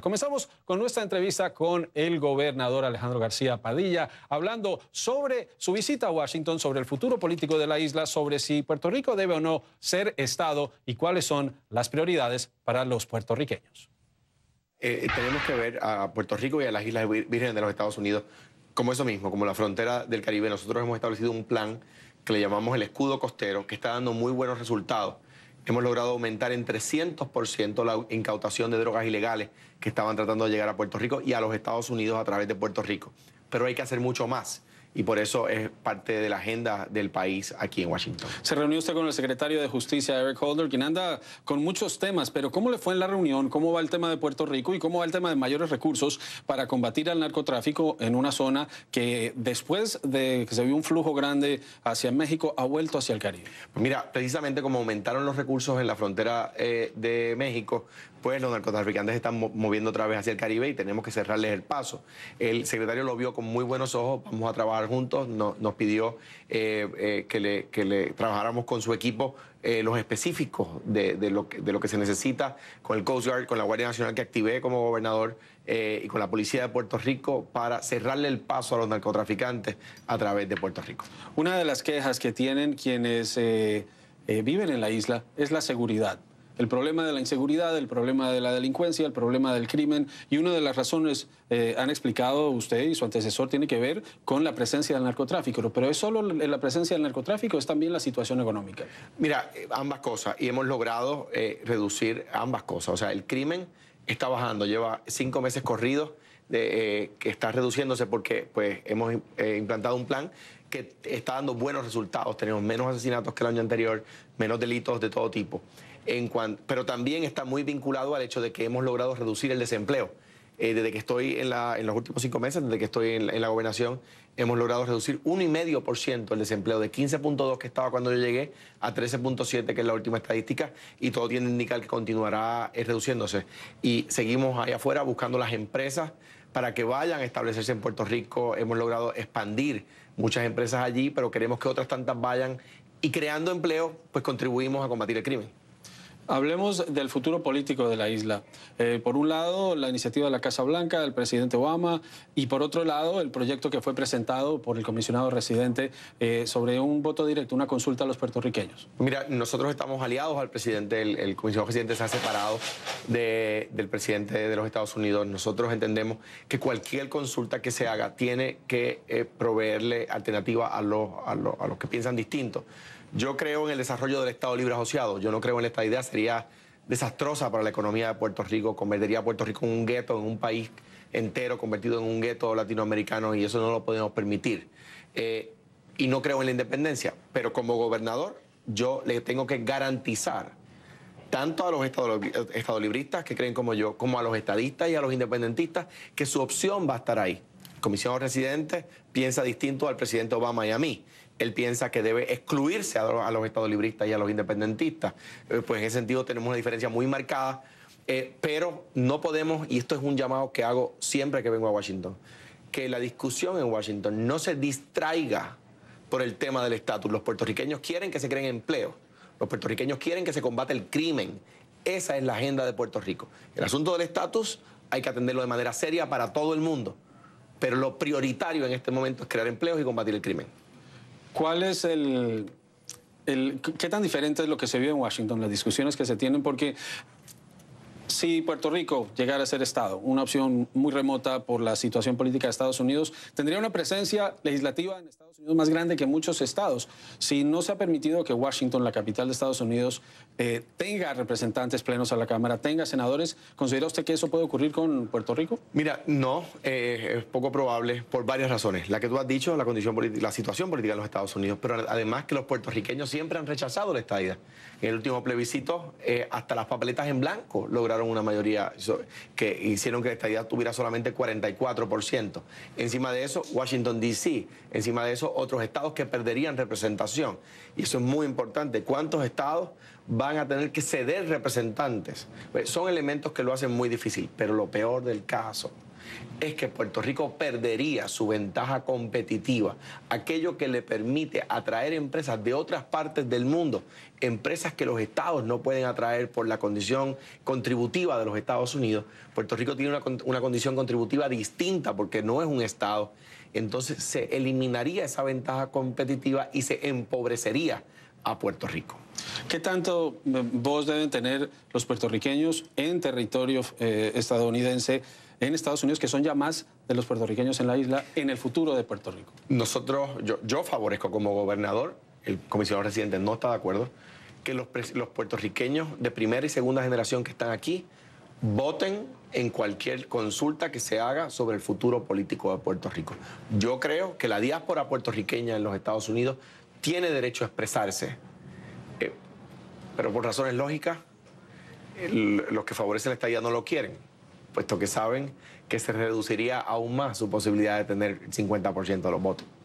Comenzamos con nuestra entrevista con el gobernador Alejandro García Padilla, hablando sobre su visita a Washington, sobre el futuro político de la isla, sobre si Puerto Rico debe o no ser Estado y cuáles son las prioridades para los puertorriqueños. Eh, tenemos que ver a Puerto Rico y a las Islas Vírgenes de los Estados Unidos como eso mismo, como la frontera del Caribe. Nosotros hemos establecido un plan que le llamamos el escudo costero, que está dando muy buenos resultados hemos logrado aumentar en 300% la incautación de drogas ilegales que estaban tratando de llegar a Puerto Rico y a los Estados Unidos a través de Puerto Rico. Pero hay que hacer mucho más y por eso es parte de la agenda del país aquí en Washington. Se reunió usted con el secretario de Justicia, Eric Holder, quien anda con muchos temas, pero ¿cómo le fue en la reunión? ¿Cómo va el tema de Puerto Rico y cómo va el tema de mayores recursos para combatir al narcotráfico en una zona que después de que se vio un flujo grande hacia México ha vuelto hacia el Caribe? Pues mira, precisamente como aumentaron los recursos en la frontera eh, de México, pues los narcotraficantes están moviendo otra vez hacia el Caribe y tenemos que cerrarles el paso. El secretario lo vio con muy buenos ojos, vamos a trabajar juntos, nos pidió eh, eh, que, le, trabajáramos con su equipo eh, los específicos de, lo que, se necesita con el Coast Guard, con la Guardia Nacional que activé como gobernador y con la Policía de Puerto Rico para cerrarle el paso a los narcotraficantes a través de Puerto Rico. Una de las quejas que tienen quienes viven en la isla es la seguridad el problema de la inseguridad, el problema de la delincuencia, el problema del crimen. Y una de las razones, eh, han explicado usted y su antecesor, tiene que ver con la presencia del narcotráfico. Pero es solo la presencia del narcotráfico, es también la situación económica. Mira, eh, ambas cosas. Y hemos logrado eh, reducir ambas cosas. O sea, el crimen está bajando, lleva cinco meses corridos. que está reduciéndose porque pues, hemos implantado un plan que está dando buenos resultados. Tenemos menos asesinatos que el año anterior, menos delitos de todo tipo pero también está muy vinculado al hecho de que hemos logrado reducir el desempleo. Eh, desde que estoy en, la, en, los últimos cinco meses, desde que estoy en, la gobernación, hemos logrado reducir 1,5% el desempleo, de 15.2 que estaba cuando yo llegué a 13.7 que es la última estadística, y todo tiene a indicar que continuará eh, reduciéndose. Y seguimos ahí afuera buscando las empresas para que vayan a establecerse en Puerto Rico. Hemos logrado expandir muchas empresas allí, pero queremos que otras tantas vayan y creando empleo, pues contribuimos a combatir el crimen. Hablemos del futuro político de la isla. Eh, por un lado, la iniciativa de la Casa Blanca, del presidente Obama, y por otro lado, el proyecto que fue presentado por el comisionado residente eh, sobre un voto directo, una consulta a los puertorriqueños. Mira, nosotros estamos aliados al presidente, el, comisionado residente se ha separado del presidente de los Estados Unidos. Nosotros entendemos que cualquier consulta que se haga tiene que eh, proveerle alternativa a a, los, a los que piensan distinto. Yo creo en el desarrollo del Estado Libre Asociado. Yo no creo en esta idea. Sería desastrosa para la economía de Puerto Rico. Convertiría a Puerto Rico en un gueto, en un país entero convertido en un gueto latinoamericano y eso no lo podemos permitir. Eh, y no creo en la independencia. Pero como gobernador, yo le tengo que garantizar tanto a los estadolibristas que creen como yo, como a los estadistas y a los independentistas, que su opción va a estar ahí. El comisionado residente piensa distinto al presidente Obama y a mí él piensa que debe excluirse a, los, estados libristas y a los independentistas. Eh, pues en ese sentido tenemos una diferencia muy marcada, eh, pero no podemos, y esto es un llamado que hago siempre que vengo a Washington, que la discusión en Washington no se distraiga por el tema del estatus. Los puertorriqueños quieren que se creen empleo, los puertorriqueños quieren que se combate el crimen. Esa es la agenda de Puerto Rico. El asunto del estatus hay que atenderlo de manera seria para todo el mundo, pero lo prioritario en este momento es crear empleos y combatir el crimen. ¿Cuál es el, ¿Qué tan diferente es lo que se vive en Washington, las discusiones que se tienen? Porque si Puerto Rico llegara a ser Estado, una opción muy remota por la situación política de Estados Unidos, tendría una presencia legislativa en Estados Unidos más grande que muchos estados. Si no se ha permitido que Washington, la capital de Estados Unidos, eh, tenga representantes plenos a la Cámara, tenga senadores, ¿considera usted que eso puede ocurrir con Puerto Rico? Mira, no, eh, es poco probable por varias razones. La que tú has dicho, la, la situación política en los Estados Unidos, pero además que los puertorriqueños siempre han rechazado la estadía. En el último plebiscito, eh, hasta las papeletas en blanco lograron una mayoría que hicieron que la estadidad tuviera solamente 44%. Encima de eso, Washington, D.C., encima de eso, otros estados que perderían representación. Y eso es muy importante. ¿Cuántos estados van a tener que ceder representantes? Pues son elementos que lo hacen muy difícil, pero lo peor del caso es que Puerto Rico perdería su ventaja competitiva, aquello que le permite atraer empresas de otras partes del mundo, empresas que los estados no pueden atraer por la condición contributiva de los Estados Unidos. Puerto Rico tiene una, condición contributiva distinta porque no es un estado. Entonces se eliminaría esa ventaja competitiva y se empobrecería a Puerto Rico. ¿Qué tanto eh, vos deben tener los puertorriqueños en territorio eh, estadounidense? en Estados Unidos, que son ya más de los puertorriqueños en la isla, en el futuro de Puerto Rico. Nosotros, yo, favorezco como gobernador, el comisionado residente no está de acuerdo, que los, puertorriqueños de primera y segunda generación que están aquí voten en cualquier consulta que se haga sobre el futuro político de Puerto Rico. Yo creo que la diáspora puertorriqueña en los Estados Unidos tiene derecho a expresarse, eh, pero por razones lógicas, los que favorecen la estadía no lo quieren puesto que saben que se reduciría aún más su posibilidad de tener el 50% de los votos.